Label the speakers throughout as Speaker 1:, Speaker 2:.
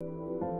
Speaker 1: Thank you.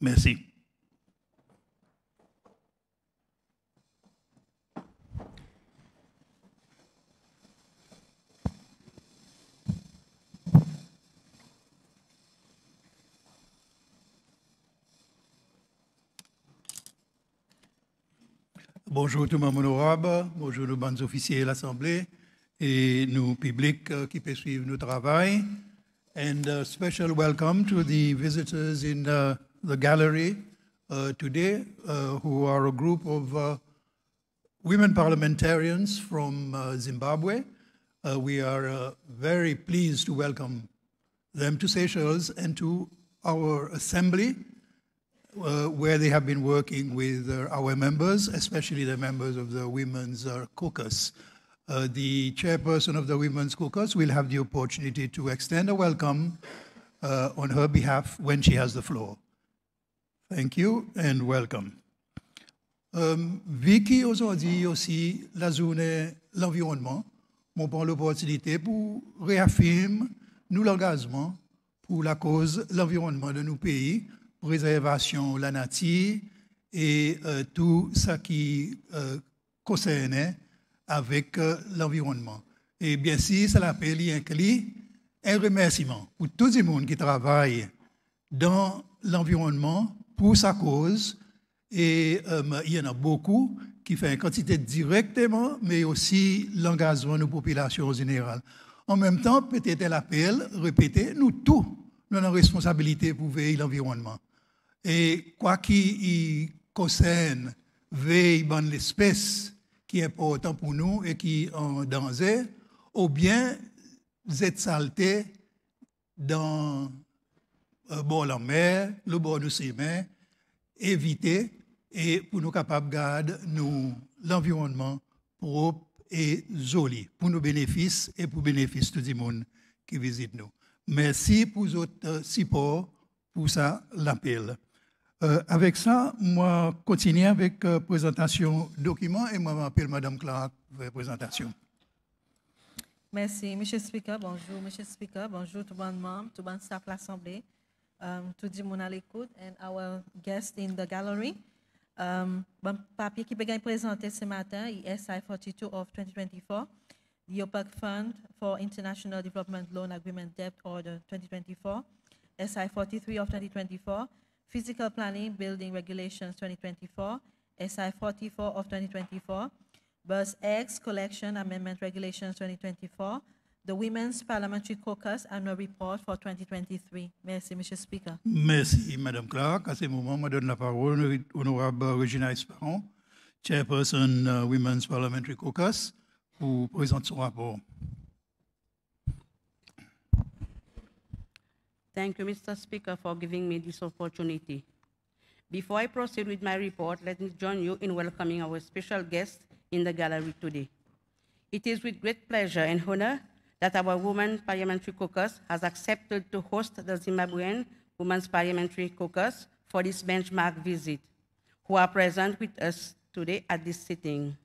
Speaker 2: Merci.
Speaker 3: Bonjour tout le monde bonjour nos bons officiers de l'Assemblée et nous publics euh, qui peuvent suivre notre travail. And special welcome to the visitors in uh, the gallery uh, today, uh, who are a group of uh, women parliamentarians from Zimbabwe. we are very pleased to welcome them to Seychelles and to our assembly, uh, where they have been working with uh, our members, especially the members of the Women's uh, Caucus. the chairperson of the Women's Caucus will have the opportunity to extend a welcome on her behalf when she has the floor. Thank you and welcome. Um, Vicky, aujourd'hui aussi, la journée l'environnement, mon prend l'opportunité pour réaffirmer nous l'engagement pour la cause l'environnement de nos pays, préservation de la nature et euh, tout ce qui euh, concernait avec euh, l'environnement. Et bien si cela y inclut un remerciement pour tous les monde qui travaille dans l'environnement pour sa cause. Et euh, il y en a beaucoup qui font une quantité directement, mais aussi l'engagement de populations en général. En même temps, peut-être l'appel, répéter, nous tous, nous avons responsabilité pour veiller l'environnement. Et quoi qu'il concerne veille dans l'espèce qui est important pour nous et qui est en danger, ou bien vous êtes saleté dans Bon, la mer, le de ses mains, éviter, et pour nous capables garde nous l'environnement propre et joli pour nos bénéfices et pour bénéfices de tout le monde qui visite nous. Merci pour votre support, pour ça, l'appel. Euh, avec ça, moi, continuer avec euh, présentation document et moi, m'appelle Madame Clark pour la présentation.
Speaker 1: Merci, Monsieur Speaker. Bonjour, Monsieur Speaker. Bonjour, tout le monde, tout le monde de l'Assemblée. um, to Dimuna Likud and our guest in the gallery. Um, bom, papier que Began apresentar ce matin SI42 of 2024, the OPEC Fund for International Development Loan Agreement Debt Order 2024, SI43 of 2024, Physical Planning Building Regulations 2024, SI44 of 2024, Bus X Collection Amendment Regulations 2024, the Women's Parliamentary Caucus annual report for 2023. Merci, Monsieur le Speaker.
Speaker 3: Merci, Madame Clark. À ce moment, je donne la parole à l'honorable Regina Esperon, chairperson uh, Women's Parliamentary Caucus, pour présenter son rapport.
Speaker 1: Thank you, Mr. Speaker, for giving me this opportunity. Before I proceed with my report, let me join you in welcoming our special guest in the gallery today. It is with great pleasure and honor that our Women Parliamentary Caucus has accepted to host the Zimbabwean Women's Parliamentary Caucus for this benchmark visit, who are present with us today at this sitting.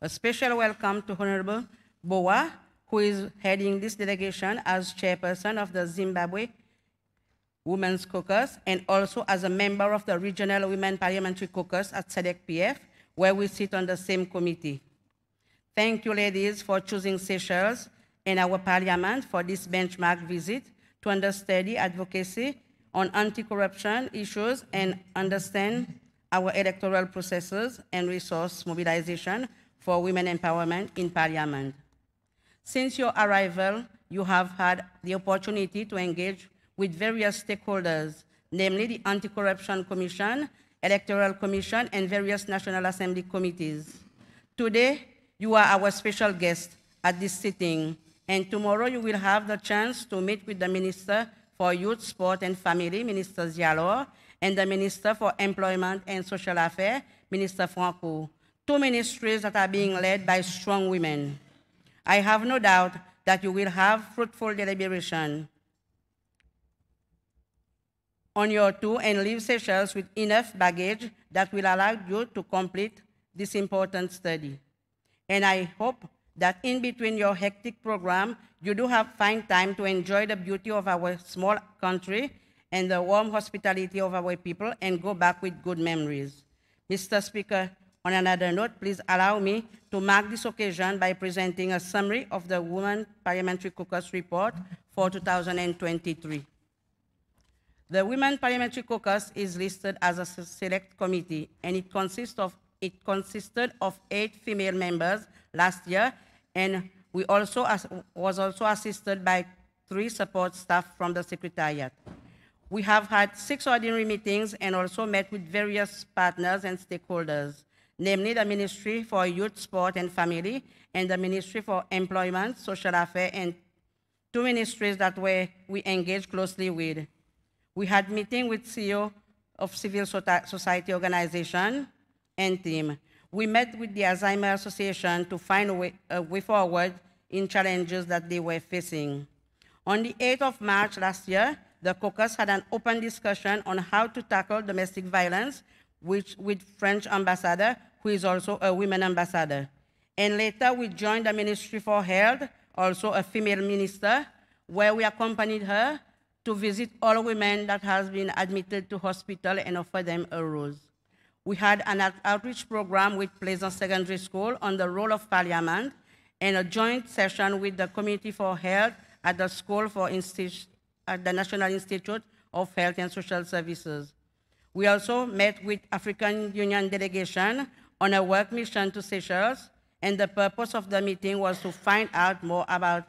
Speaker 1: A special welcome to Honorable Boa, who is heading this delegation as chairperson of the Zimbabwe Women's Caucus and also as a member of the Regional Women Parliamentary Caucus at SEDEC PF, where we sit on the same committee. Thank you, ladies, for choosing Seychelles in our parliament for this benchmark visit to understudy advocacy on anti-corruption issues and understand our electoral processes and resource mobilization for women empowerment in parliament. Since your arrival, you have had the opportunity to engage with various stakeholders, namely the Anti-Corruption Commission, Electoral Commission, and various National Assembly committees. Today, you are our special guest at this sitting and tomorrow you will have the chance to meet with the Minister for Youth, Sport and Family, Minister Zialor, and the Minister for Employment and Social Affairs, Minister Franco. Two ministries that are being led by strong women. I have no doubt that you will have fruitful deliberation on your tour and leave Seychelles with enough baggage that will allow you to complete this important study. And I hope that in between your hectic program, you do have fine time to enjoy the beauty of our small country and the warm hospitality of our people and go back with good memories. Mr. Speaker, on another note, please allow me to mark this occasion by presenting a summary of the Women Parliamentary Caucus report for 2023. The Women Parliamentary Caucus is listed as a select committee, and it consists of it consisted of eight female members last year, and we also was also assisted by three support staff from the Secretariat. We have had six ordinary meetings and also met with various partners and stakeholders, namely the Ministry for Youth, Sport and Family and the Ministry for Employment, Social Affairs, and two ministries that were, we engaged closely with. We had meeting with CEO of civil society organization and team we met with the Alzheimer Association to find a way, a way forward in challenges that they were facing. On the 8th of March last year, the caucus had an open discussion on how to tackle domestic violence which, with French ambassador, who is also a women ambassador. And later we joined the Ministry for Health, also a female minister, where we accompanied her to visit all women that has been admitted to hospital and offer them a rose. We had an outreach program with Pleasant Secondary School on the role of parliament and a joint session with the Committee for Health at the School for Insti at the National Institute of Health and Social Services. We also met with African Union delegation on a work mission to Seychelles, and the purpose of the meeting was to find out more about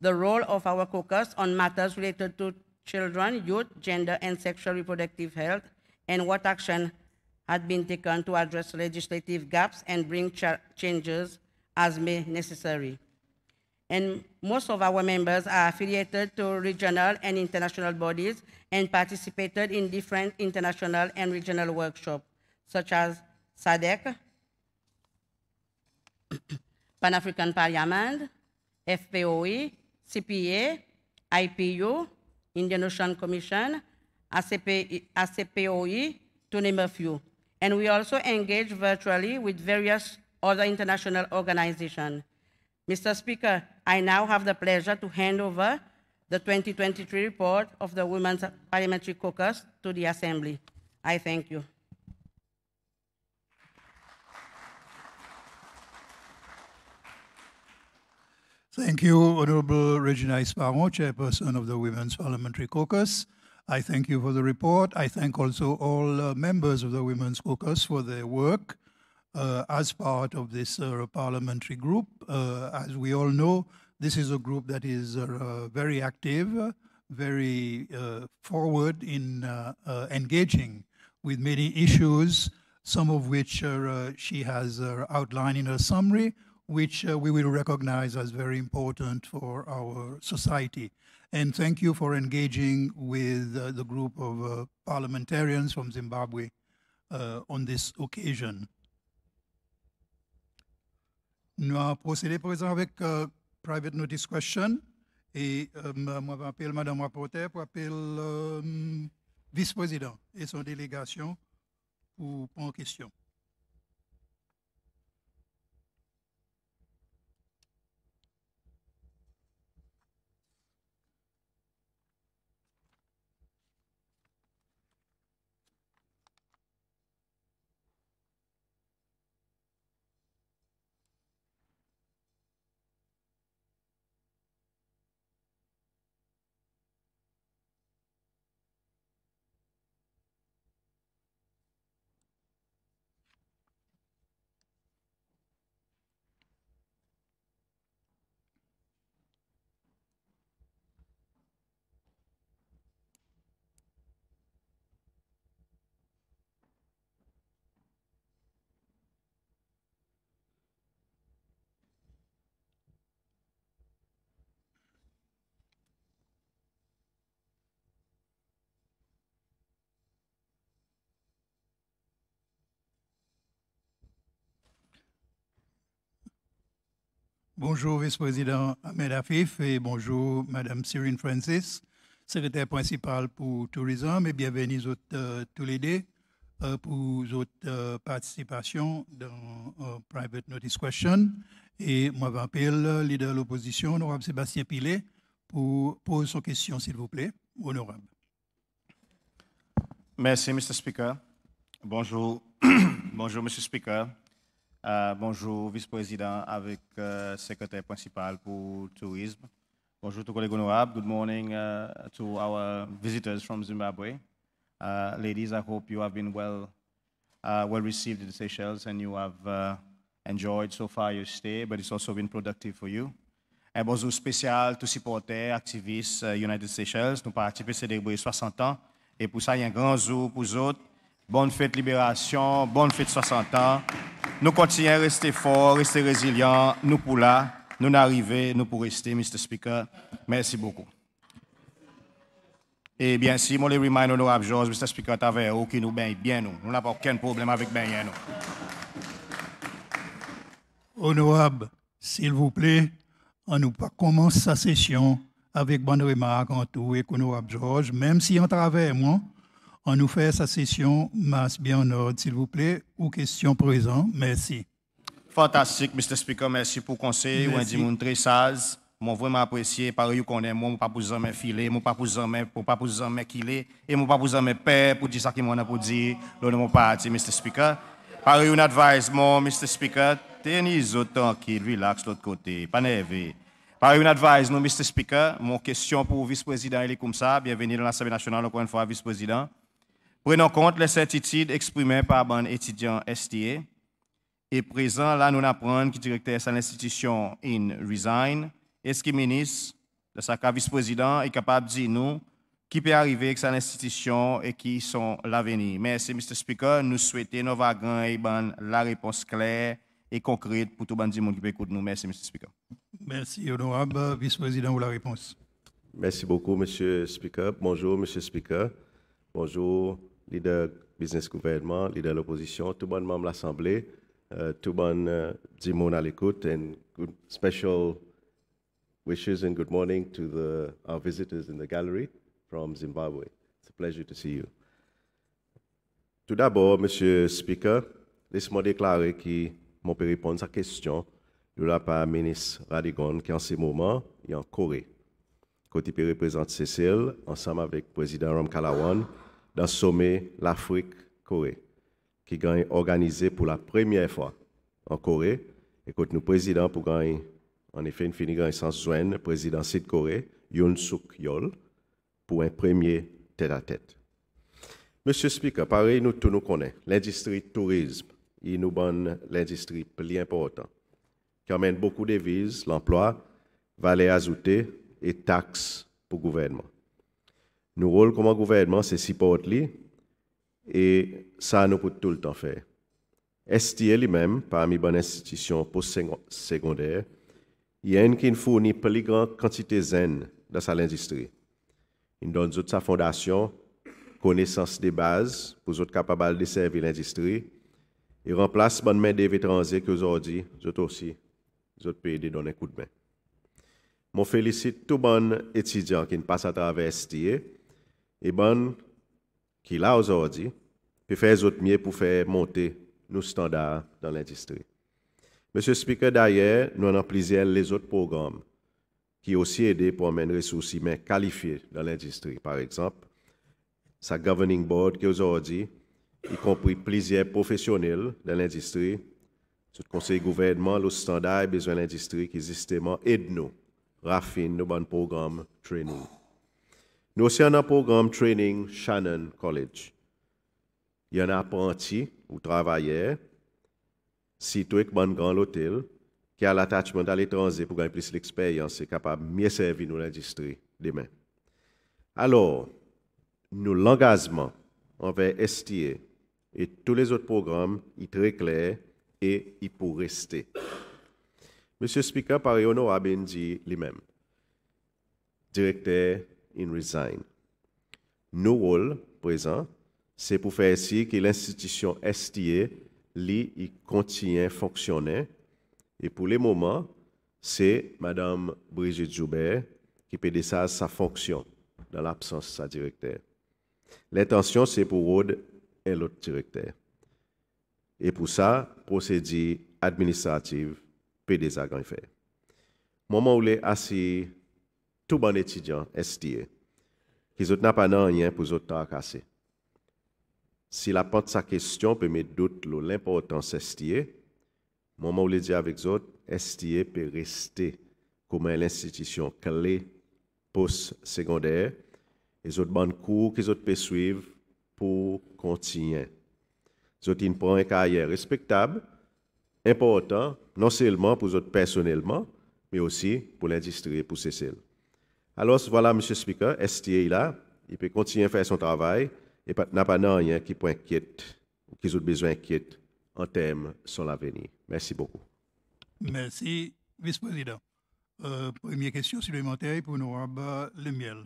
Speaker 1: the role of our caucus on matters related to children, youth, gender, and sexual reproductive health, and what action had been taken to address legislative gaps and bring changes as may necessary. And most of our members are affiliated to regional and international bodies and participated in different international and regional workshops, such as SADC, Pan-African Parliament, FPOE, CPA, IPU, Indian Ocean Commission, ACP, ACPOE, to name a few and we also engage virtually with various other international organizations. Mr. Speaker, I now have the pleasure to hand over the 2023 report of the Women's Parliamentary Caucus to the Assembly. I thank you.
Speaker 3: Thank you, Honorable Regina Sparrow, Chairperson of the Women's Parliamentary Caucus. I thank you for the report. I thank also all uh, members of the Women's Caucus for their work uh, as part of this uh, parliamentary group. Uh, as we all know, this is a group that is uh, very active, very uh, forward in engaging with many issues, some of which she has outlined in her summary, which we will recognize as very important for our society. And thank you for engaging with uh, the group of uh, parliamentarians from Zimbabwe uh, on this occasion. Nous allons procéder présent avec euh, private notice question. Et um, euh, moi, je m'appelle Madame Rapporteur, pour appeler um, vice-président et son délégation pour prendre question. Bonjour, vice-président Ahmed Afif et bonjour, Madame Cyrine Francis, secrétaire principale pour Tourisme et bienvenue euh, tous les deux euh, pour votre euh, participation dans Private Notice Question. Et moi, le leader de l'opposition, honorable Sébastien Pilet, pour poser son question, s'il vous plaît. Honorable.
Speaker 4: Merci, Mr. Speaker. Bonjour. bonjour, Mr. Speaker. Euh, bonjour, vice-président avec euh, secrétaire principal pour tourisme. Bonjour tout le monde. Good morning uh, to our visitors from Zimbabwe. Euh, ladies, I hope you have been well, uh, well received in the Seychelles and you have uh, enjoyed so far your stay, but it's also been productive for you. Un bonjour spécial tous supporters, activistes United Seychelles. Nous participons à 60 ans et pour ça, il y a un grand jour pour vous autres. Bonne fête Libération, bonne fête 60 ans. Nous continuons à rester forts, rester résilients. Nous pour là, nous n'arrivons, nous pour rester, Mr. Speaker. Merci beaucoup. Et bien, si mon les M. honorable George, Mr. Speaker, t'avais qui nous bien nous. Nous n'avons aucun problème avec bien nous.
Speaker 3: Honorable, s'il vous plaît, on nous pas commence sa session avec bonne remarque en tout et honorable George, même si en travers moi, on nous fait sa session masse bien en ordre, s'il vous plaît, ou questions présentes. Merci.
Speaker 4: Fantastique, Mr. Speaker. Merci pour le conseil. Merci. Wendy Moun très sage. Mon vraiment apprécié. Par eux qu'on est, moi, pas pour jamais filer, moi, pas pour jamais, pour pas pour jamais killer, et moi, pas pour jamais père pour dire ça qui m'en a pour dire. L'on mon parti, Mr. Speaker. Par eux, une advice, mon Mr. Speaker. Tenez autant tranquille, relax l'autre côté, pas nerveux. Par une advice, non, Mr. Speaker, mon question pour le vice-président, il est comme ça. Bienvenue dans l'Assemblée nationale, encore une fois, vice-président. Prenons compte les certitudes exprimées par un étudiant STA. Et présent, là, nous apprenons que le directeur de l'institution in resign. Est-ce que le ministre, le vice-président, est capable de dire nous qui peut arriver avec son institution et qui sont l'avenir? Merci, Mr. Speaker. Nous souhaitons nos vagues et la réponse claire et concrète pour tout le monde qui peut écouter nous. Merci, M. Speaker.
Speaker 3: Merci, honorable vice-président, pour la réponse.
Speaker 5: Merci beaucoup, M. Speaker. Bonjour, M. Speaker. Bonjour, leader business gouvernement, leader de l'opposition, tout bon membre de l'Assemblée, euh, tout bon uh, Dimon à l'écoute, and good special wishes and good morning to the, our visitors in the gallery from Zimbabwe. It's a pleasure to see you. Tout d'abord, Monsieur le Président, laissez-moi déclarer que mon peut répondre à sa question de la part ministre Radigon qui en ce moment est en Corée. Côté peut représente Cécile, ensemble avec le président Ram Kalawan, dans sommet l'Afrique-Corée, qui est organisé pour la première fois en Corée. Et nous président pour gagner, en effet, une finie sans joindre, président de Corée, Yoon Suk Yol, pour un premier tête-à-tête. Monsieur le Monsieur Speaker, pareil, nous tous nous connaissons. L'industrie du tourisme, il nous donne l'industrie plus importante, qui amène beaucoup de devises, l'emploi, valeur ajoutée et taxes pour le gouvernement. Nous rôle comme gouvernement, c'est supporter et ça nous peut tout le temps faire. STA lui-même, parmi les institutions post-secondaires, il y a une qui fournit plus grande quantité zènes dans sa industrie. Il donne toute sa fondation connaissance des bases pour être capable de servir l'industrie et remplace bonne main des étrangers que aujourd'hui, autres aussi, autres pays de donner un coup de main. Je félicite tout bon étudiant qui passe à travers STA et bon, qui là aujourd'hui, peut faire autre mieux pour faire monter nos standards dans l'industrie. Monsieur le Speaker, d'ailleurs, nous avons plusieurs les autres programmes qui aussi aidé pour amener des ressources humaines qualifiées dans l'industrie. Par exemple, sa governing board qui aujourd'hui, y compris plusieurs professionnels dans l'industrie, ce conseil gouvernement, le standard besoin de l'industrie qui justement aide nous, raffine nos bons programmes, training, nous un Programme Training Shannon College. Il y a un apprenti ou travailleur, situé dans grand l'hôtel, qui a l'attachement à l'étranger pour gagner plus d'expérience et capable de mieux servir nous l'industrie demain. Alors, nous l'engagement envers STA et tous les autres programmes est très clair et il pour rester. Monsieur Speaker, par honorable dit lui-même, directeur in resign. Nou c'est pour faire ainsi que l'institution ki STA li y fonctionner et pour pour le moment, c'est Madame Brigitte Joubert qui peut desaz sa dans l'absence de sa directeur. L'intention, c'est pour Rode et l'autre directeur. Et pour ça, procédure administrative peut desaz moment fè. Mouman ou tout bon étudiant STA, qu'ils n'a pas rien pour les casser. Si la pente sa question peut mettre doute l'importance STA, moment où le dit avec autres, STA peut rester comme l'institution clé post-secondaire, les autres bandes cours qu'ils peuvent suivre pour continuer. Ils ont une carrière respectable, importante, non seulement pour les autres personnellement, mais aussi pour l'industrie et pour ses alors, voilà, M. Speaker, STA est là, il peut continuer à faire son travail et n'a pas rien qui peut ou qui a besoin d'inquiéter en termes son avenir. Merci beaucoup.
Speaker 3: Merci, vice-président. Euh, première question supplémentaire pour le Lemiel.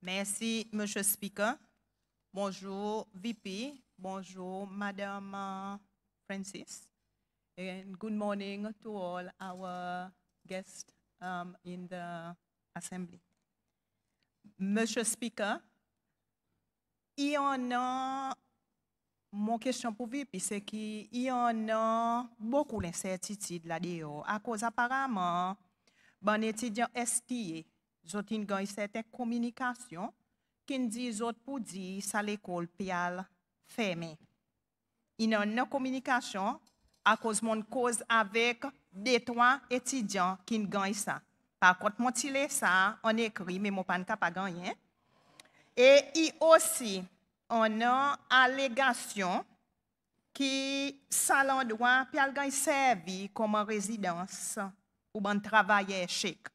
Speaker 6: Merci, M. Speaker. Bonjour, VP. Bonjour, Madame euh, Francis. And good morning to all our guests um, in the assembly. Monsieur Speaker, il y en a, mon question pour vous, c'est qu'il y en a beaucoup d'incertitudes là-dedans, à cause apparemment, bon étudiant STI, une ont certaines communication qui dit autres pour dire ça l'école pial fermée. Il y a une communication à cause mon cause avec des trois étudiants qui gagné ça. Par contre, mon tilé ça, on écrit, mais mon panca pas gagné. Et il aussi, on a allégation qui, sans l'endroit, puis a servi comme résidence ou bon travail chic.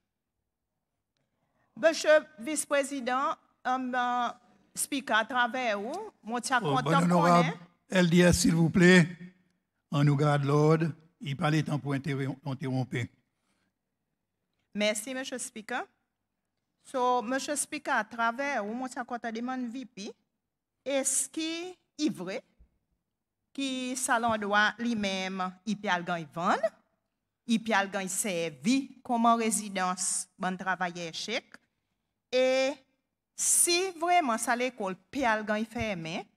Speaker 6: Monsieur vice-président, um, speaker à travers vous, mon tia oh, content
Speaker 3: LDS, s'il vous plaît, on nous garde l'ordre. Il parlait temps pour interrompre.
Speaker 6: Merci, M. Speaker. So, M. Speaker, à travers, ou mon sakota demande VP, est-ce qu'il est vrai que Salon doit lui-même, il peut aller vendre, il peut aller servir comme résidence, bon travail échec, et si vraiment ça l'école peut aller fermer,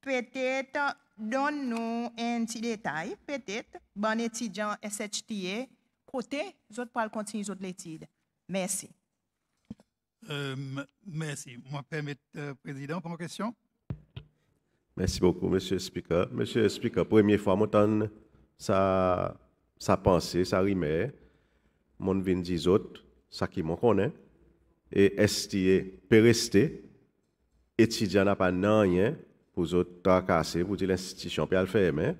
Speaker 6: peut-être donne-nous un petit détail, peut-être, bon étudiant SHTA, e. côté, les autres continuer les étude. l'étude. Merci.
Speaker 3: Euh, merci. Moi, permettre, euh, Président, pour ma question.
Speaker 5: Merci beaucoup, Monsieur le Speaker. Monsieur le Speaker, première fois, je sa, sa pensée, sa rime, mon vin dit autres, ça qui m'en connaît, et STA e, peut rester, étudiant n'a pas rien, pour autres casser, pour dire l'institution peut le faire, mais le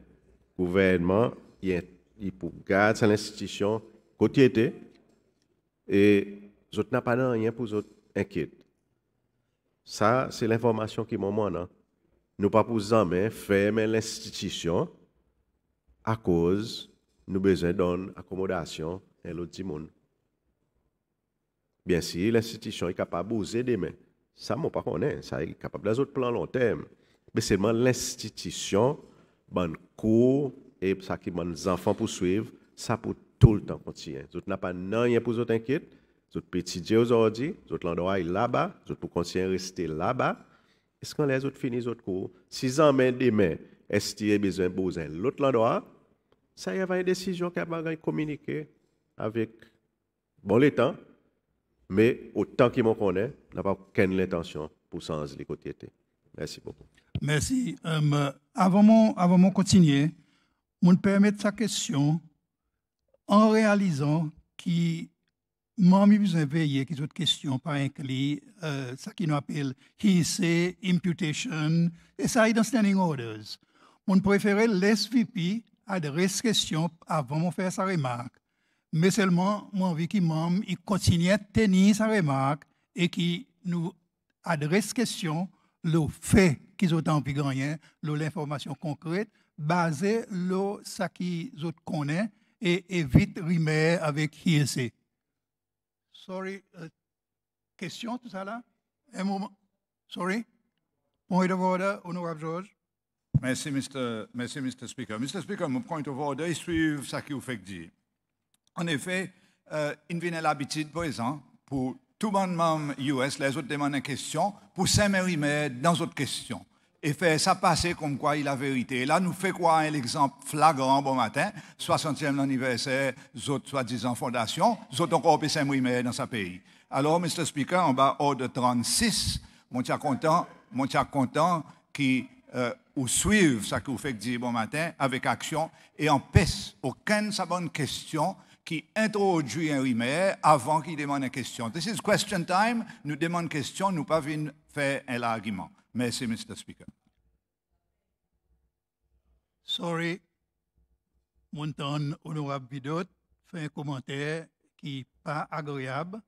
Speaker 5: gouvernement, il, il pour garder l'institution côté et les autres n'ont pas rien pour les autres Ça, c'est l'information qui est Nous ne pas pour jamais fermer l'institution à cause nous besoin d'un accommodation et l'autre monde. Bien sûr, l'institution est capable de des mais Ça, je ne connais pas. Ça est capable d'un autre plan long terme mais seulement l'institution, bonne cours et ça qui les enfants pour suivre, ça pour tout le temps continuer. Nous n'a pas rien pour vous inquiéter. Vous petit Dieu aujourd'hui, vous l'endroit là-bas, vous pour continuer rester là-bas. Est-ce que les autres finissent autres cours Si ans main demain, est-ce qu'il y a besoin de l'autre endroit, Ça y avait une décision qui va communiquer avec bon temps, mais autant qu'ils m'en connaît, n'a pas aucune intention pour changer les côtés. Merci beaucoup.
Speaker 3: Merci. Euh, avant mon, avant mon continuer, me permettre sa question en réalisant que m'a mis besoin veiller que autres questions par inclus euh, ça qui nous appelle hearsay, imputation et ça est dans standing orders. On préférait l'SVP adresse question avant de faire sa remarque. Mais seulement, mon envie qui il continue à tenir sa remarque et qui nous adresse question le fait qu'ils ont plus gagner, l'information concrète, basée sur ce qu'ils ont connaissent et évite rimer avec qui c'est. Sorry, euh, question tout ça là Un moment. Sorry Point of order, honorable George. Merci, Mr. Merci, Mr. Speaker. Mr. Speaker, mon point of order est suivre ce que vous faites dire. En effet, euh, il vient l'habitude, présent, pour tout bonnement US, les autres demandent une question, pour s'aimer dans autre question. Et faire ça passer comme quoi il a vérité. Et là, nous fait quoi un exemple flagrant bon matin, 60e anniversaire, autres soi-disant fondation, autres encore saint s'aimer dans sa pays. Alors, Mr. Speaker, en bas, hors de 36, mon suis content, mon content qui euh, suivent ça que vous faites dire bon matin avec action et empêche aucune sa bonne question qui introduit un rimer avant qu'il demande une question. This is question time. Nous demandons une question, nous pas faire un argument. Merci, Mr. Speaker. Sorry, mon temps honorable Bidot fait un commentaire qui n'est pas agréable.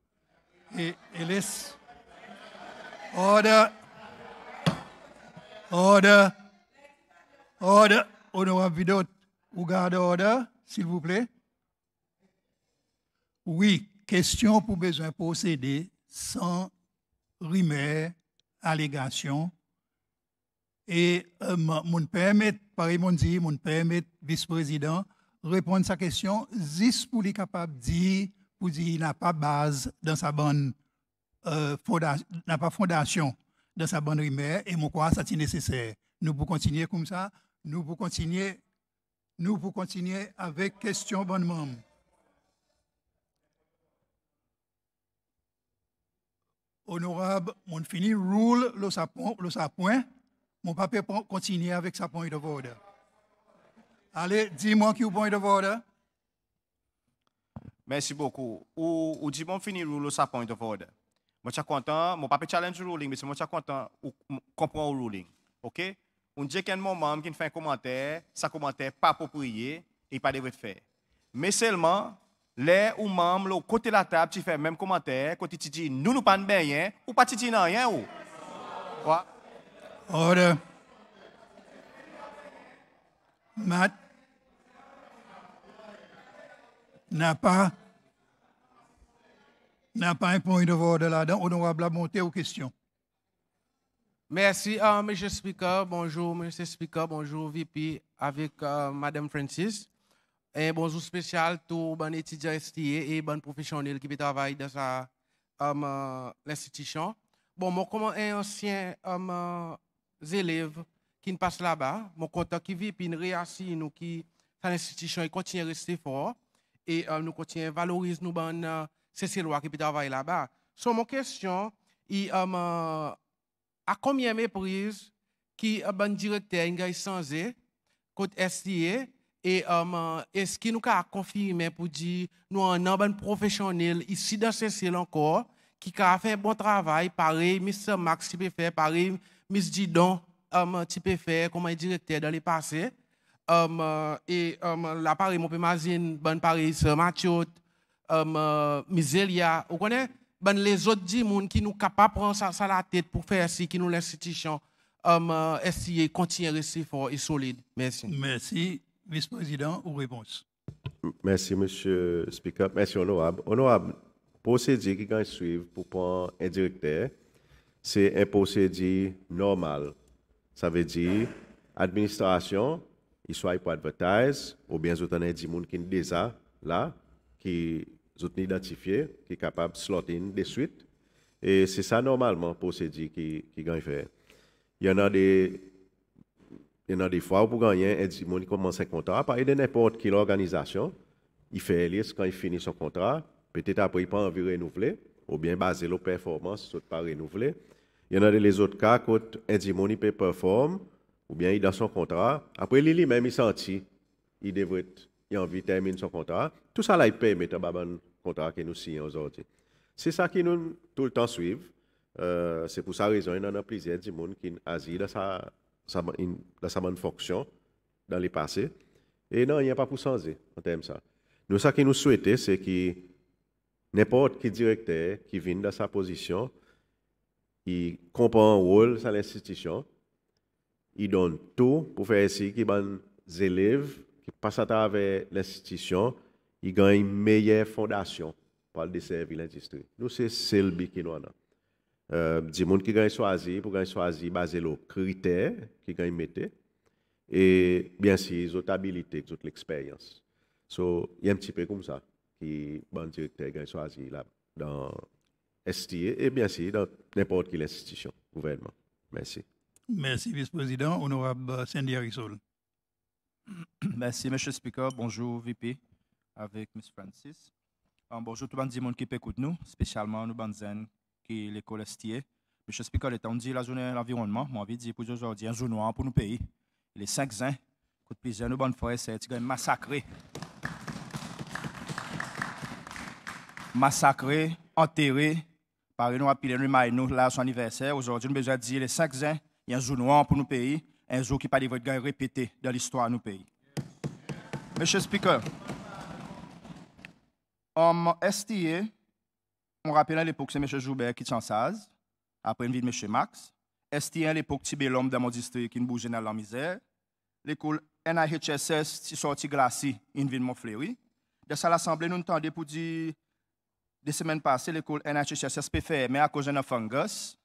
Speaker 3: Et, laisse. Order. Order. Order. Honorable Bidot, vous gardez order, s'il vous plaît. Oui, question pour besoin procéder sans rumeur, allégation. Et euh, mon permet, par exemple, dit, mon permet, vice-président, répondre à sa question, juste pour les capable dire, pour dire, il n'a pas base dans sa bonne euh, fondation, n'a fondation dans sa bonne rumeur, et mon quoi, ça c'est nécessaire. Nous pouvons continuer comme ça, nous pouvons continuer, nous pouvons continuer avec question bonne membre. honorable, mon fini, roule le sapin, le sapoint. Mon papier continue avec sa point de order. Allez, dis-moi qui est point de order.
Speaker 4: Merci beaucoup. Ou, ou dis mon fini, rule sa point de order. Moi, je suis content. Mon papa challenge ruling, mais moi, je suis content. Ou comprend le ruling. OK? On dit qu'un moment qui fait un commentaire, sa commentaire pas approprié, il pas devrait faire. Mais seulement, les ou même le côté de la table, tu fais le même commentaire. Quand tu dis nous, nous pas bien », ou pas tu dis rien. Ou.
Speaker 3: Quoi Ordre. Matt n'a pas n'a pas un point de vote là-dedans, honorable la monter aux questions.
Speaker 2: Merci, euh, M. Speaker. Bonjour, M. Speaker. Bonjour, VP, avec Mme euh, Madame Francis. Eh, bonjour spécial pour étudiant STE et bon professionnel qui travaille dans l'institution. Um, euh, bon, moi, comme un ancien um, euh, élève qui passe là-bas, mon contact qui vit, puis une réassine nous qui, dans l'institution, et continue à rester fort et euh, nous continue à valoriser nous, ben, lois qui travaillent là-bas. Sur ma mon question, il, um, à combien de méprises qui, uh, bon directeur, il sans côté STE, et, um, uh, ce qui nous a confirmé pour dire, nous avons un professionnel ici dans ce ciel encore, qui a fait un bon travail, pareil, M. Max, tu peut faire, pareil, Miss Didon, um, qui uh, faire, comme directeur dans le passé. Um, uh, et um, là, pareil, mon magazine Paris pareil, M. Mathieu, M. Miselia, vous connaissez? Ben, les autres 10 personnes qui nous capables de prendre ça, à la tête pour faire ce qui nous l'institution, essayer essayer continuer à rester fort et solide? Merci. Merci vice-président ou réponse.
Speaker 5: Merci, Monsieur le Speaker. Merci, honorable. Honorable, procédé qui va suivre pour prendre un directeur, c'est un procédé normal. Ça veut dire, administration, il soit pour advertise, ou bien vous avez des gens qui sont déjà là, qui sont identifiés, qui sont capables de slotter de suite. Et c'est ça normalement, procédure qui, qui va faire. Il y en a des il y a des fois pour gagner, un dit, commence un contrat, parler de n'importe quelle organisation, il fait liste quand il finit son contrat, peut-être après, il n'a pas envie de renouveler, ou bien basé le performance, ne pas renouveler. Il y en a des autres cas quand un peut performer, ou bien il dans son contrat, après, il lui-même, il sentit, il devrait, il a envie de terminer son contrat. Tout ça, là, il paye, mais un contrat que nous signons aujourd'hui. C'est ça qui nous, tout le temps, suivent. Euh, c'est pour ça raison, il y en a plusieurs monde qui agissent dans sa dans sa bonne fonction dans le passé. Et non, il n'y a pas pour changer en termes ça. Nous, ce que nous souhaitons, c'est que n'importe qui directeur qui vient dans sa position, il comprend un rôle dans l'institution, il donne tout pour faire ainsi que les élèves qui passent à travers l'institution, ils gagnent une meilleure fondation pour le de l'industrie. Nous, c'est celle qui nous en a euh, des gens qui ont choisi, pour choisi, basé sur les critères qu'ils ont mettre et bien sûr, ils ont habilité toute l'expérience. So, il y a un petit peu comme ça qui bon directeur a choisi là, dans STI et bien sûr dans n'importe quelle institution, gouvernement. Merci.
Speaker 3: Merci, vice-président. Honorable euh, Sandy Arisol
Speaker 7: Merci, le Speaker. Bonjour, VP, avec M. Francis. Ah, bonjour tout le monde qui écouter nous, spécialement nous, qui est l'école Estier. M. Speaker, temps dit la journée de l'environnement, mon envie de dire pour aujourd'hui, un jour noir pour nos pays. Les cinq ans, coup de nos bonnes forêts, c'est massacré. massacré, enterré, par nous à piler nous là, son anniversaire. Aujourd'hui, nous avons besoin de dire les cinq ans, il y a un jour noir pour nos pays, un jour qui pas devrait être répété dans l'histoire de nos pays. Monsieur Speaker, homme STA, on rappelle à l'époque c'est M. Joubert qui en sase après une vie de M. Max. STN à l'époque Tibé l'homme dans mon district qui bougeait dans la misère. L'école NIHSS qui sorti glacée, une vie de mon fleuri. De ça, l'Assemblée nous nous entendait pour dire, des semaines passées, l'école NIHSS peut faire, mais à cause d'un fungus,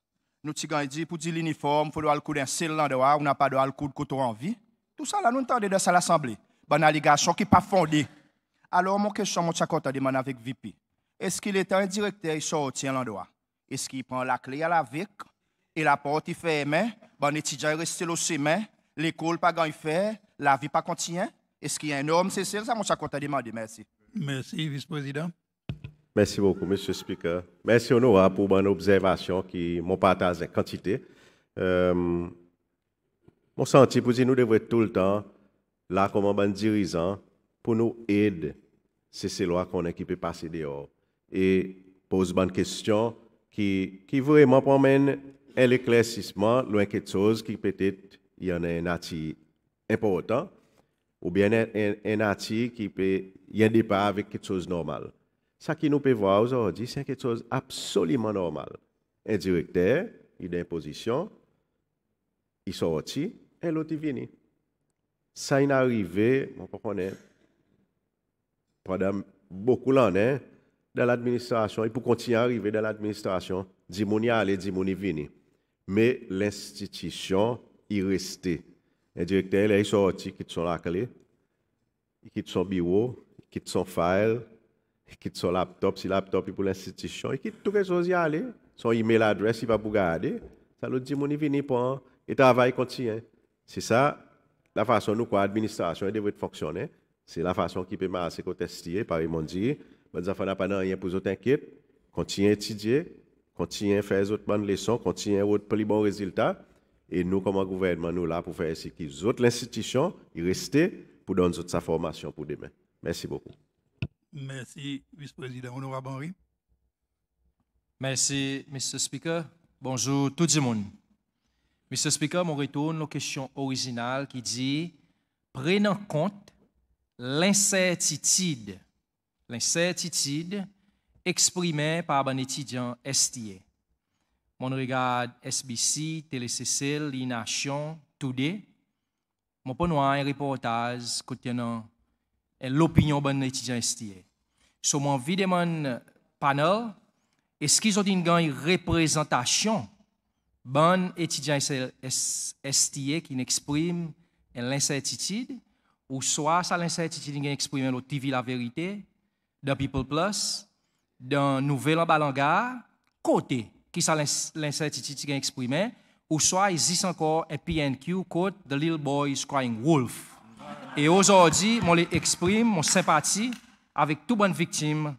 Speaker 7: nous avons dit, pour dire l'uniforme, il faut le coup d'un seul on n'a pas de coup de couteau en vie. Tout ça, là, nous entendons de ça, l'Assemblée. Bonne allégation qui n'est pas fondée. Alors, mon question, mon tchakota demande avec VP. Est-ce qu'il est un directeur, qui sortit à l'endroit? Est-ce qu'il prend la clé à la vic et la porte, il ferme? Bon étudiant resté au chemin, l'école pas gagne fait, la vie pas continue? Est-ce qu'il y a un homme? C'est ça, mon t'a demandé, Merci.
Speaker 3: Merci, vice-président.
Speaker 5: Merci beaucoup, Monsieur le Speaker. Merci, Honora, pour bonne observation qui m'ont partagé en quantité. Euh, mon senti pour dire nous devons tout le temps, là, comme un bon dirigeant, pour nous aider. C'est ces lois qu'on a qui peut passer dehors et pose bonne question qui, qui vraiment promène un éclaircissement loin quelque chose qui peut-être il y en a un article important ou bien un, un qui peut y en un départ avec quelque chose normal. Ça qui nous peut voir aujourd'hui, c'est quelque chose absolument normal. Un directeur, il est en position, il et l'autre est venu. Ça est arrivé, on peut pas, pendant beaucoup d'années, dans l'administration, et pour continuer à arriver dans l'administration, Dimouni allait, dimoni vini. Mais l'institution y restait. Un directeur, il est sorti, quitte son il quitte son bureau, il quitte son file, il quitte son laptop, si laptop est pour l'institution, il quitte tout les choses y aller. Son email adresse, il va vous garder. Ça le Dimouni vini pour et travail continue. Hein. C'est ça, la façon dont l'administration devrait fonctionner. C'est la façon qui peut m'assez tester, par exemple, dire mais ça n'a pas rien pour vous inquiéter. Continuez à étudier, continuez à faire autres bonnes leçons, continuez à avoir plus bons résultats. Et nous, comme gouvernement, nous sommes là pour faire ce qu'ils autres l'institution, il restent pour donner sa formation pour demain. Merci beaucoup.
Speaker 8: Merci, vice-président honorable Henri. Merci, le Speaker. Bonjour tout le monde. le Speaker, on retourne aux question originale qui dit « Prenant compte l'incertitude l'incertitude exprimée par un étudiant STA. Mon regard SBC, TéléCCL, l'Ination, Today, mon pas un reportage contenant euh, l'opinion d'un étudiant STA. Sur mon vidéo, panel, est-ce qu'ils ont une grande représentation d'un étudiant STA qui exprime euh, l'incertitude, ou soit ça l'incertitude qui exprime la vérité, dans People Plus, dans nouvel Balanga, côté qui ça l'incertitude qui exprimé, ou soit existe encore un PNQ, côté The Little Boy is Crying Wolf. Et aujourd'hui, je les exprime mon sympathie avec tout bonne victimes,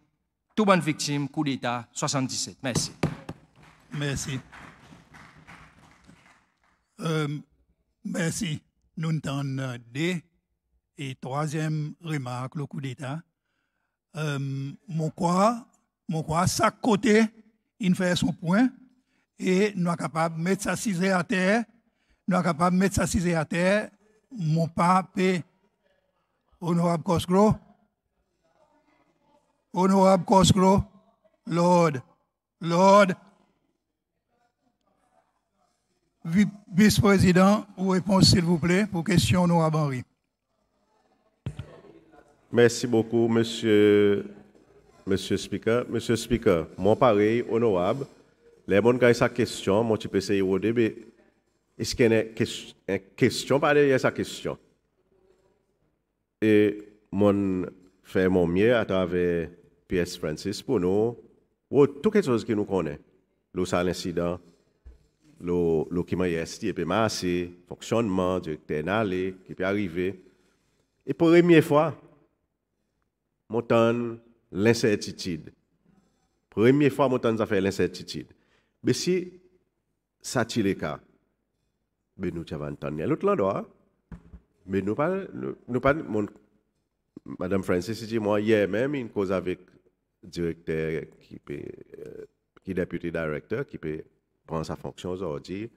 Speaker 8: tout bonne victime, coup d'État 77. Merci. Merci. Euh, merci. Nous entendons euh, deux
Speaker 3: Et troisième remarque, le coup d'État. Euh, mon quoi, mon quoi, chaque côté, il fait son point et sommes capable de mettre sa à à terre, sommes capable de mettre sa cise à terre. mon pape honorable Cosgro, Honorable Cosgro, Lord, Lord, vice-président, ou réponse s'il vous plaît, pour question honorable Henry.
Speaker 5: Merci beaucoup, monsieur, monsieur Speaker. Monsieur Speaker, mon pareil, honorable, les gens qui ont sa question, je peux essayer de mais est-ce qu'il y a une question par derrière sa question? Et mon fais mon mieux à travers P.S. Francis pour nous, pour tout les choses qui nous connaissons, le sale incident, le qui m'a été puis le fonctionnement, directeur qui peut arriver. Et pour la première fois, montagne, l'incertitude. Première fois, montagne a fait l'incertitude. Mais si ça tient le cas, nous avons entendu l'autre endroit. Mais nous pas, nous pas, Madame Francis dit, moi, hier même, une cause avec le directeur qui est euh, qui député directeur, qui peut prendre sa fonction aujourd'hui,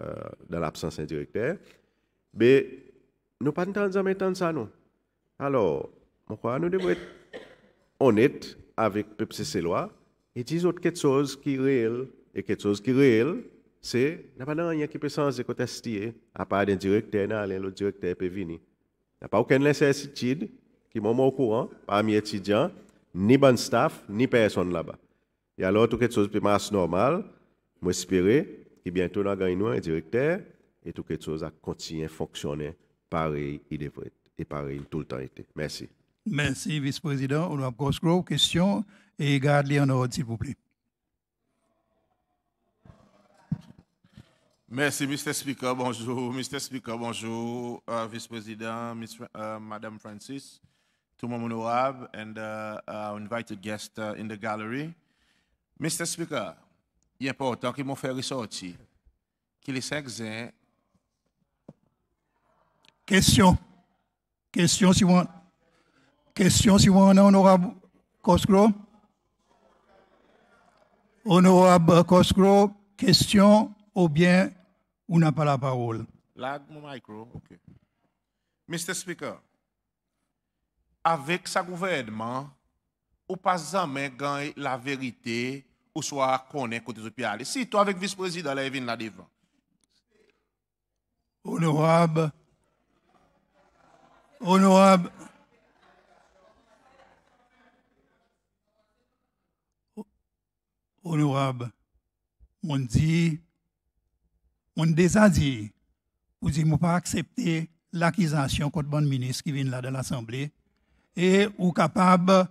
Speaker 5: euh, dans l'absence d'un directeur. Mais nous pas entendu ça, nous. Alors, je crois nous devons être honnêtes avec le peuple et dire autre quelque chose qui est réel. Et quelque chose qui est réel, c'est qu'il n'y a pas rien qui peut sans à part d'un directeur, autre directeur peut venir. Il n'y a pas aucune incertitude qui m'a au courant parmi étudiants, ni bon staff, ni personne là-bas. Et alors, tout quelque chose qui marche normal, j'espère que bientôt nous avons un directeur et tout quelque chose a continuer à fonctionner pareil, il devrait, et pareil, tout le temps été. Merci.
Speaker 3: Merci, vice-président. On a encore une question. et gardez les en ordre, s'il vous plaît.
Speaker 9: Merci, Mr. Speaker. Bonjour, Mr. Speaker. Bonjour, euh, vice-président, euh, Madame Francis, le monde honorable et uh, uh, invited guests uh, in the gallery. Mr. Speaker, il est important que mon fait ressortir que les
Speaker 3: Question. Question suivante. Question si avez, honorable Cosgrove. Honorable Cosgrove, question ou bien on n'a pas la parole.
Speaker 9: Lag mon micro, ok. Mr. Speaker, avec sa gouvernement, ou pas jamais gagner la vérité ou soit connaît côté de aller. Si toi avec vice-président là là devant.
Speaker 3: Honorable Honorable honorable, on dit, on on dit vous ne pouvez pas accepter l'accusation contre bon ministre qui vient là de l'Assemblée, et ou capable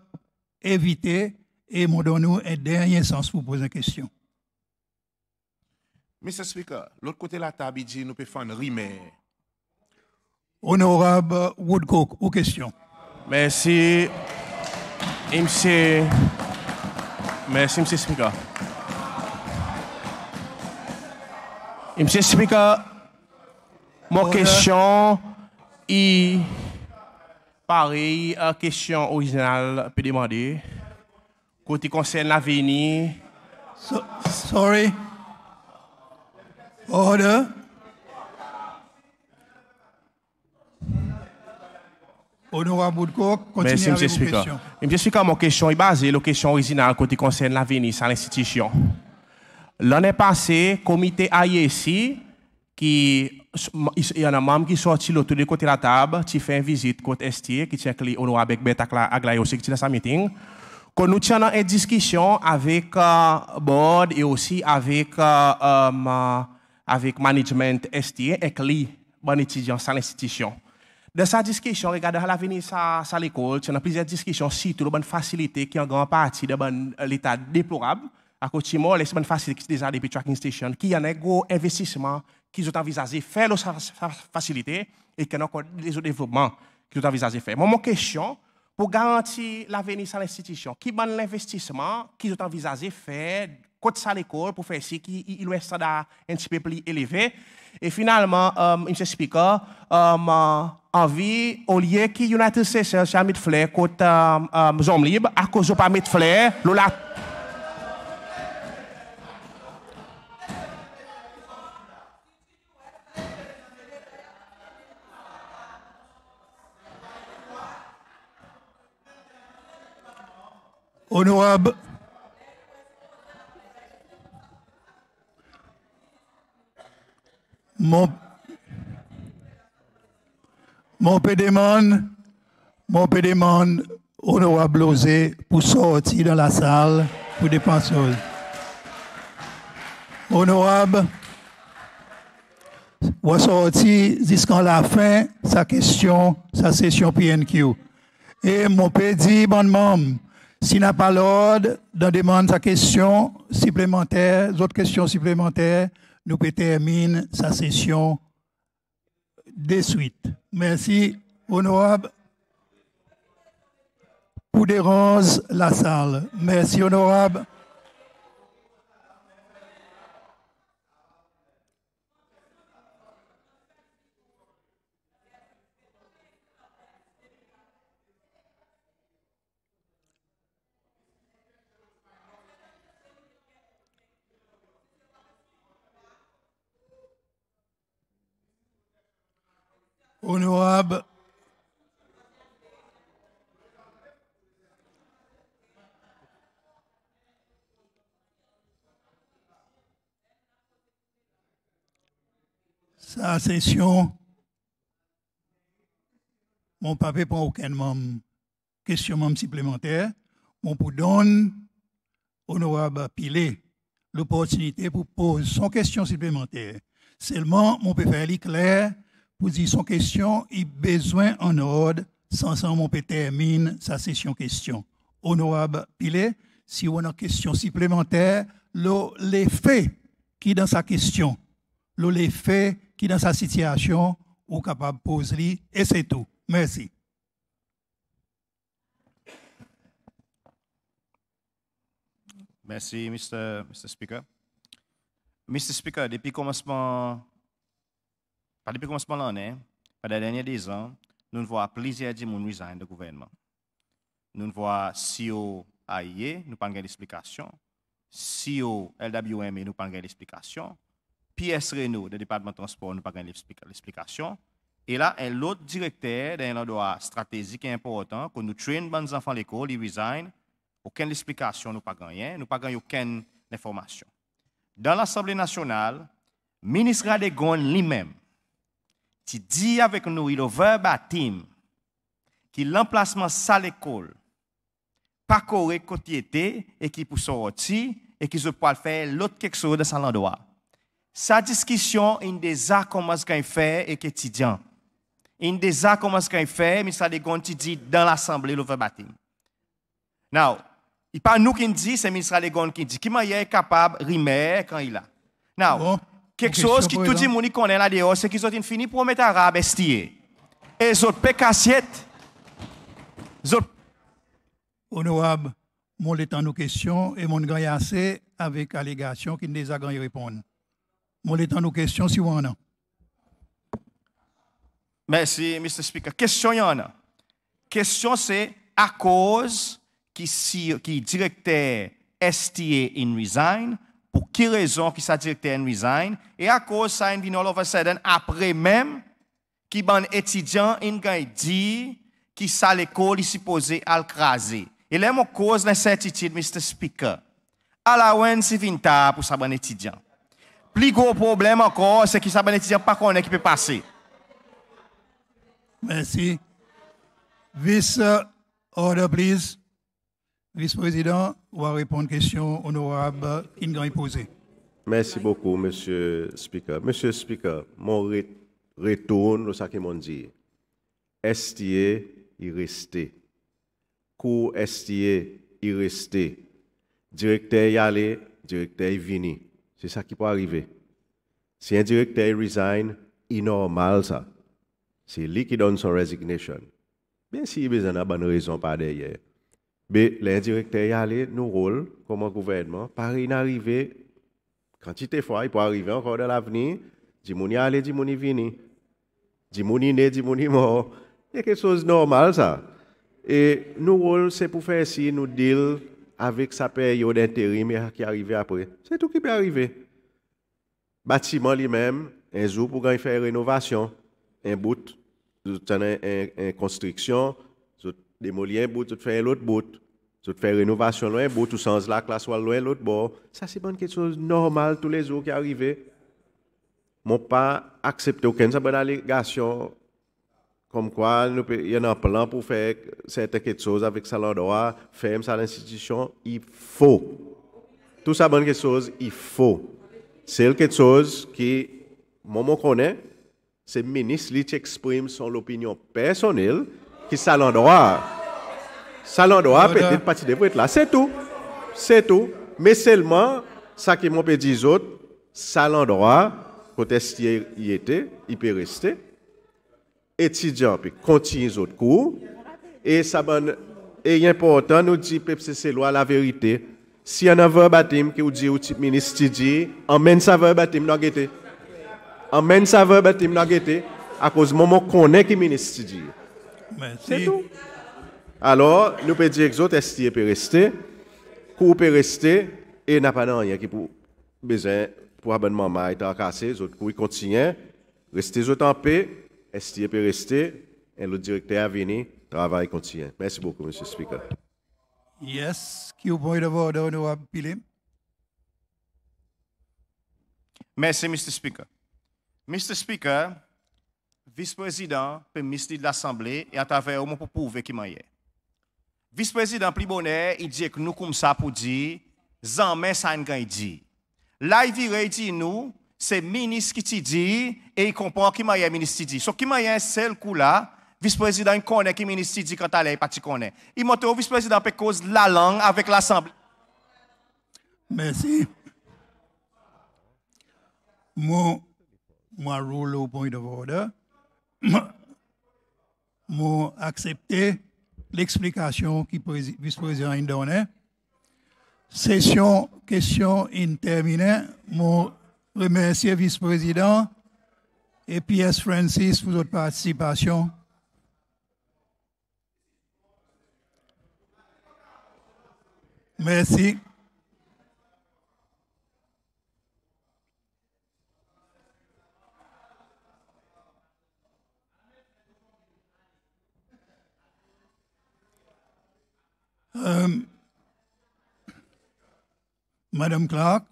Speaker 3: éviter et mon donne un dernier sens pour poser une question.
Speaker 9: Monsieur Speaker, l'autre côté de la table, dit, nous pouvons faire une rime.
Speaker 3: Honorable Woodcock, aux questions. Merci. MC.
Speaker 9: Merci, M. Speaker. M. Speaker, mon question est pareil à euh, la question originale peut demander. Côté concerne l'avenir.
Speaker 3: sorry. Order. Honorable Woodcock, continuez avec vos questions.
Speaker 9: Monsieur Speaker, mon question est basée la question originale qui concerne l'avenir à l'institution. L'année passée, le comité IEC, qui il y en a même qui sont l'autre de côté de la table, qui fait une visite côté ST qui tient les honorables avec Beta Aglaï aussi, qui tient sa meeting. Quand nous tenons une discussion avec le euh, board et aussi avec le euh, euh, management ST avec les bon étudiants à l'institution. Dans sa discussion, regardez à l'avenir ça, sa l'école, y a plusieurs discussions sur la facilité qui en grande partie de euh, l'état déplorable à côté de moi, les bonnes facilités déjà depuis Tracking Station, qui a un gros investissement qu'ils ont envisagé faire leur facilité et qui a encore des développements qu'ils ont envisagé faire. mon question, pour garantir l'avenir de l'institution, qui donne l'investissement qu'ils ont envisagé faire côté ça l'école pour faire ce qui il est un petit peu plus élevé et finalement euh, M. Speaker euh, anvi o liye ki United Sessions a mit fler kot um, um, Zomlib, a koz yo pa mit fler, lo la... Euh,
Speaker 3: euh, Honorable... Mon... Mon pédémon, mon pédémon, honorable osé, pour sortir dans la salle pour dépenser. Honorable, vous sortir jusqu'à la fin sa question, sa session PNQ. Et mon pédé dit, bon si n'a pas l'ordre, de demander sa question supplémentaire, d'autres questions supplémentaires, nous peut terminer sa session de suite. Merci, honorable. roses la salle. Merci, honorable. honorable sa session, mon pas répond aucun questionnement supplémentaire. Mon pour donne honorable Pilé l'opportunité pour poser son question supplémentaire. Seulement, mon peut faire clair vous son question, il besoin en ordre, sans on peut terminer sa session question. Honorable Pilet, si on a une question supplémentaire, le faits qui dans sa question, le faits qui dans sa situation, ou capable de poser, et c'est tout. Merci.
Speaker 4: Merci, Mr. Speaker. Mr. Speaker, depuis le commencement par depuis le commencement de l'année, par les derniers nous ans, nous voyons plusieurs de monde resign du gouvernement. Nous voyons CEO AIE, nous pas d'explication. CEO LWM, nous pas l'explication. PS Renault, le département de transport, nous pas l'explication. Et là, un autre directeur d'un endroit stratégique et important, que nous traînons les enfants à l'école, ils resign, aucune explication, nous pas gagné, nous n'avons pas gagné aucune information. Dans l'Assemblée nationale, le ministre Radegon lui-même, tu dit avec nous, il verbe à Tim, qui l'emplacement ça l'école, pas correct côté était, et qui pour sortir, et qui se peut faire l'autre quelque chose de son endroit. Sa discussion, une il a commence à faire et Une Il arts commence à faire, mais ça qui dit dans l'assemblée, à team. Now, il pas nous qui dit, c'est ministre Légon qui dit. Qui est capable de rimer quand il a? Now, Quelque chose qui tout le monde connaît là-dedans, c'est qu'ils ont fini pour mettre arabe estier. Et ils ont
Speaker 3: cassette. Honorable, mon étant nos questions et mon gagne assez avec allégation qui ne les a à répondre. Mon étant nos questions si vous en a.
Speaker 4: Merci, Mr. Speaker. Question, il y en a. Question, c'est à cause qui, si, qui directeur STA in resign, pour qui raison qui sa directeur resign, et à cause ça, il all of a sudden, après même, qui ban étudiant, il dit, qui sa l'école, il supposé à craser. Et là, mon cause l'incertitude, Mr. Speaker. À la ouin, vinta pour sa ban étudiant. Plus gros problème encore, c'est que sa ban étudiant pas qu'on qui peut passer.
Speaker 3: Merci. Vice order, please. Vice-président, on va répondre aux questions honorables a posées.
Speaker 5: Merci beaucoup, Monsieur Speaker. Monsieur Speaker, mon retourne ce que mon dit. Estier, il resté? Cour estier, il resté. Directeur y allé, directeur y venu. C'est ça qui peut arriver. Si un directeur resign, il normal ça. C'est lui qui donne son resignation. Bien s'il il y a besoin bonne raison par derrière. Mais l'indirecteur, y nous nos rôles, comme gouvernement, par inarrivé, quantité de fois, il peut arriver encore dans l'avenir, quelque chose de normal, ça. Et nous rôles, c'est pour faire ici, nous deal avec sa période d'intérim qui arrive après. C'est tout qui peut arriver. Bâtiment lui-même, un jour pour faire une rénovation, un bout, une construction, démolir un bout, faire autre bout tu fais rénovation loin, bon, tout sens là, classe soit loin, l'autre bord. Ça, c'est bonne quelque chose normal, tous les jours qui arrive. Mon pas accepté aucune allégations. comme quoi il y a un plan pour faire certaines chose avec ça l'endroit, faire ça l'institution, il faut. Tout ça bonne chose, il faut. C'est quelque chose qui, moi, je connais, c'est le ministre qui exprime son opinion personnelle qui ça l'endroit. Salon d'or, peut-être partie de là. C'est tout. C'est tout. Mais seulement, ça qui m'ont dit autres, salon droit, côté y était, il peut rester. Étudiant peut continuer les autres cours. Et ça, ben, et important, nous dit c'est loi la vérité. Si on a un baptême qui vous dit au type ministre, dit, emmène sa verbe baptême dans on Emmène sa verbe baptême dans À cause du moment qu'on est qui ministre dit. C'est tout. Alors, nous pouvons dire que est-ce qu'il e peut rester, qu'on peut rester, et n'a pas rien qui pour besoin pour abonnement maille tant cassé, les autres continuent, restez en paix, est e peut rester, et le directeur a venir, travail continue. Merci beaucoup, Monsieur le Speaker.
Speaker 3: Yes, qui est au point de vue de
Speaker 5: Merci, le
Speaker 4: Speaker. le Speaker, vice-président, ministre de l'Assemblée, et à travers moi pour prouver qui m'a est vice-président Plibonnet, il dit que nous comme ça pour dire, Zanmen ça il dit. Là, il dit nous, c'est ministre qui dit, et il comprend qui m'a ministre dit. So, qui m'a un seul coup là, vice-président, connaît qui ministre dit quand il est parti connaît. Il monte au vice-président pour cause la langue avec l'Assemblée.
Speaker 3: Merci. Mon, moi, roule au point de order. Mon accepter l'explication qui le vice-président a donnée. Session question interminée. Je remercie le vice-président et P.S. Francis pour votre participation. Merci. Euh, Madame Clark,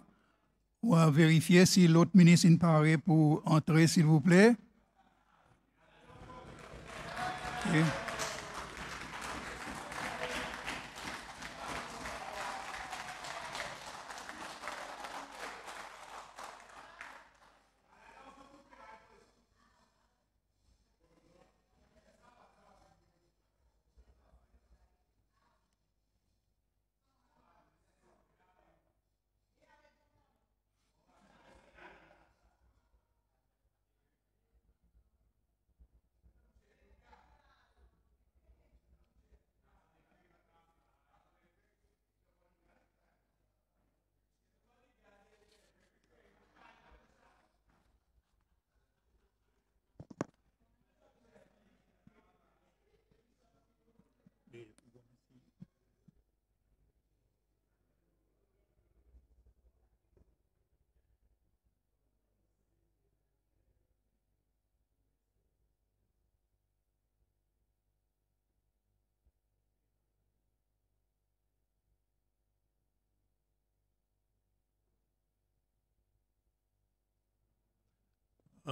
Speaker 3: on va vérifier si l'autre ministre est paré pour entrer, s'il vous plaît.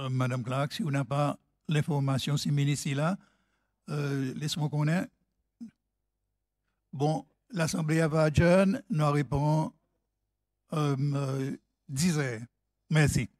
Speaker 3: Euh, Madame Clark, si vous n'avez pas l'information si ici-là, euh, laisse-moi connaître. Bon, l'Assemblée à nous répond euh, 10 euh, Merci.